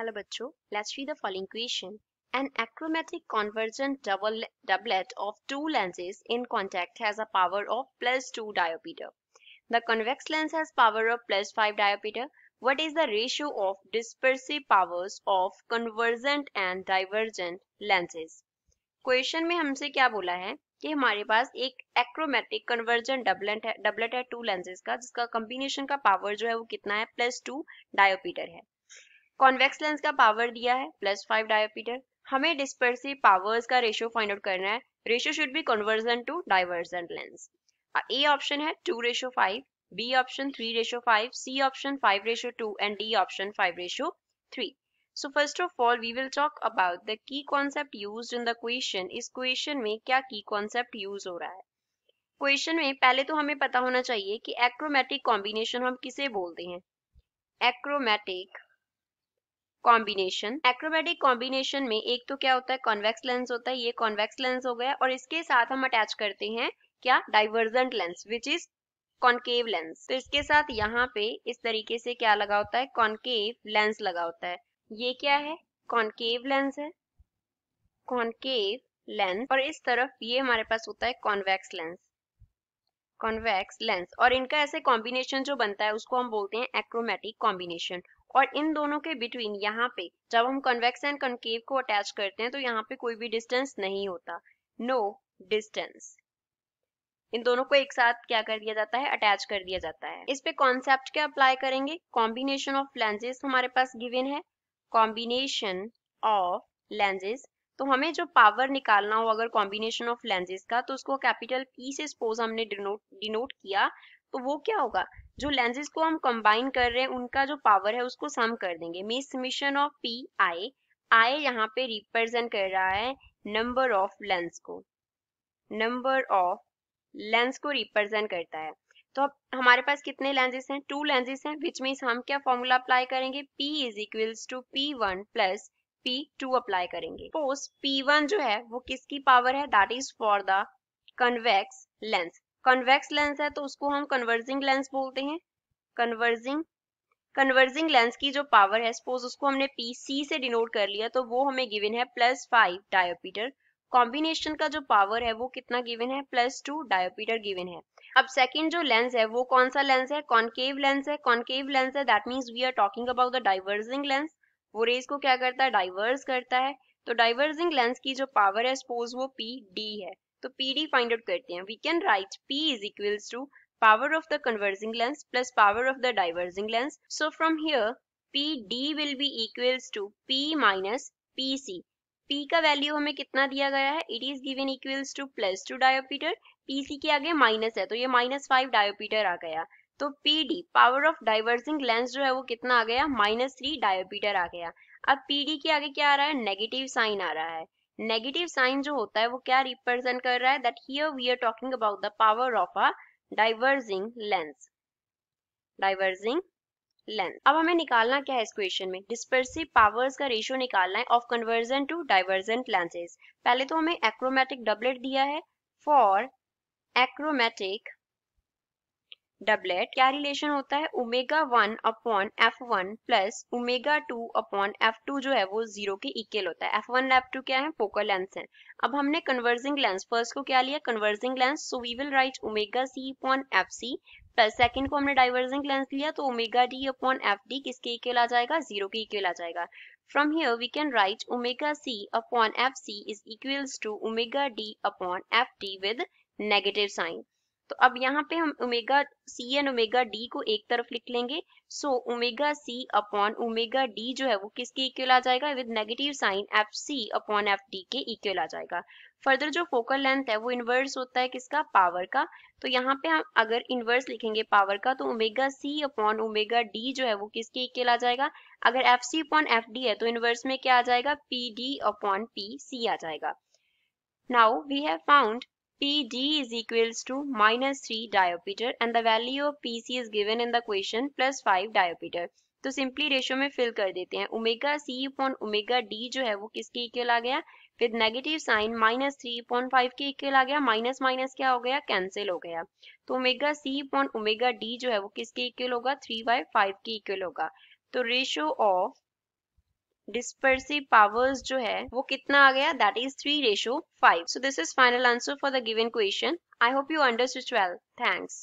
Hello बच्चों let's read the following question an achromatic convergent double doublet of two lenses in contact has a power of plus 2 dioptre the convex lens has power of plus 5 dioptre what is the ratio of dispersive powers of convergent and divergent lenses question में हमसे क्या बोला है कि हमारे पास एक achromatic convergent doublet doublet है टू लेंसेज का जिसका कॉम्बिनेशन का पावर जो है वो कितना है प्लस 2 डायोपीटर है कॉन्वेक्स लेंस का पावर दिया है प्लस फाइव डायोपीटर हमें डिस्पर्सिव पावर्स का रेशियो फाइंड आउट करना है ratio should be convergent to divergent lens A option है two ratio five B option three ratio five C option five ratio two and D option five ratio three so first of all we will talk about the key concept use in the question इस question में क्या की concept use हो रहा है question में पहले तो हमें पता होना चाहिए कि एक्रोमेटिक कॉम्बिनेशन हम किसे बोलते हैं एक्रोमेटिक कॉम्बिनेशन एक्रोबेटिक कॉम्बिनेशन में एक तो क्या होता है कॉन्वेक्स लेंस होता है ये कॉन्वेक्स लेंस हो गया और इसके साथ हम अटैच करते हैं क्या divergent lens which is concave lens तो इसके साथ यहाँ पे इस तरीके से क्या लगा होता है कॉन्केव लेंस लगा होता है ये क्या है कॉन्केव लेंस है कॉन्केव लेंस और इस तरफ ये हमारे पास होता है कॉन्वेक्स लेंस कॉन्वेक्स लेंस और इनका ऐसे कॉम्बिनेशन जो बनता है उसको हम बोलते हैं एक्रोमेटिक कॉम्बिनेशन और इन दोनों के बिटवीन यहाँ पे जब हम कन्वेक्स एंड कनकेव को अटैच करते हैं तो यहाँ पे कोई भी डिस्टेंस नहीं होता नो डिस्टेंस इन दोनों को एक साथ क्या कर दिया जाता है अटैच कर दिया जाता है इस पे कॉन्सेप्ट क्या अप्लाई करेंगे कॉम्बिनेशन ऑफ लेंजेस हमारे पास गिवन है कॉम्बिनेशन ऑफ लेंजेस तो हमें जो पावर निकालना हो अगर कॉम्बिनेशन ऑफ लेंजेस का तो उसको कैपिटल पी से सपोज हमने डिनोट डिनोट किया तो वो क्या होगा जो लेंसेज को हम कंबाइन कर रहे हैं उनका जो पावर है उसको सम कर देंगे मीन मिशन ऑफ पी आई आई यहाँ पे रिप्रेजेंट कर रहा है नंबर ऑफ लेंस को नंबर ऑफ लेंस को रिप्रेजेंट करता है तो अब हमारे पास कितने लेंजेस हैं टू लेंजेस हैं विच मीन्स हम क्या फॉर्मूला अप्लाई करेंगे P is equals to P one plus P two apply करेंगे सपोज P1 जो है वो किसकी पावर है that is for the convex lens convex lens है तो उसको हम कन्वर्जिंग लेंस बोलते हैं कन्वर्जिंग कन्वर्जिंग लेंस की जो पावर है सपोज उसको हमने पी सी से डिनोट कर लिया तो वो हमें गिवन है प्लस फाइव डायोपीटर कॉम्बिनेशन का जो पावर है वो कितना गिवन है प्लस टू डायोपीटर गिवन है अब सेकंड जो लेंस है वो कौन सा लेंस है कॉन्केव लेंस है कॉन्केव लेंस है that means we are talking about the diverging lens वो रेज को क्या करता है डाइवर्स करता है तो डाइवर्जिंग लेंस की जो पावर है सपोज वो पी डी है तो पी डी फाइंड आउट करते हैं we can write P is equals to power of the converging lens plus power of the diverging lens. So from here PD will be equals to P minus PC. P का value हमें कितना दिया गया है it is given equals to plus two dioptre PC के आगे minus है तो ये माइनस फाइव डायोपीटर आ गया तो PD power of diverging lens जो है वो कितना आ गया माइनस थ्री डायोपीटर आ गया अब PD के आगे क्या आ रहा है नेगेटिव साइन आ रहा है नेगेटिव साइन जो होता है वो क्या रिप्रेजेंट कर रहा है that here we are talking about the power of a diverging lens diverging length अब हमें निकालना क्या है इस क्वेश्चन में डिस्पर्सिव पावर्स का रेशियो निकालना है of conversion to divergent lenses पहले तो हमें एक्रोमेटिक डबलेट दिया है फॉर एक्रोमेटिक डबलेट क्या रिलेशन होता है omega one upon F one plus omega two upon F two जो है वो जीरो के इक्वल होता है एफ वन एफ टू क्या है फोकल लेंथ है अब हमने कन्वर्जिंग लेंस फर्स्ट को क्या लिया converging lens so we will write omega C upon F C plus second को हमने डाइवर्जिंग लेंस लिया तो omega D upon F D किसके इक्वल आ जाएगा जीरो के इक्वल आ जाएगा from here we can write omega C upon F C is equals to omega D upon F D with negative sign तो अब यहाँ पे हम omega C and omega D को एक तरफ लिख लेंगे so omega C upon omega D जो है वो किसके इक्वल आ जाएगा with negative sign F C upon F D के इक्वल आ जाएगा फर्दर जो फोकल लेंथ है वो इन्वर्स होता है किसका पावर का तो यहाँ पे हम अगर इन्वर्स लिखेंगे पावर का तो omega C upon omega D जो है वो किसके इक्वल आ जाएगा अगर F C upon F D है तो इन्वर्स में क्या आ जाएगा P D upon P C आ जाएगा now we have found PD is equals to minus 3 diopter and the value of PC is given in the equation plus 5 diopter. तो simply ratio में फिल कर देते हैं Omega C upon omega D जो है वो किसके इक्वल आ गया फिर negative sign minus three upon five के equal आ गया माइनस माइनस क्या हो गया कैंसिल हो गया तो omega C upon omega D जो है वो किसके इक्वल होगा थ्री बाय फाइव के इक्वल होगा तो रेशियो ऑफ डिस्पर्सिव पावर्स जो है वो कितना आ गया that is three ratio five so this is final answer for the given question I hope you understood well thanks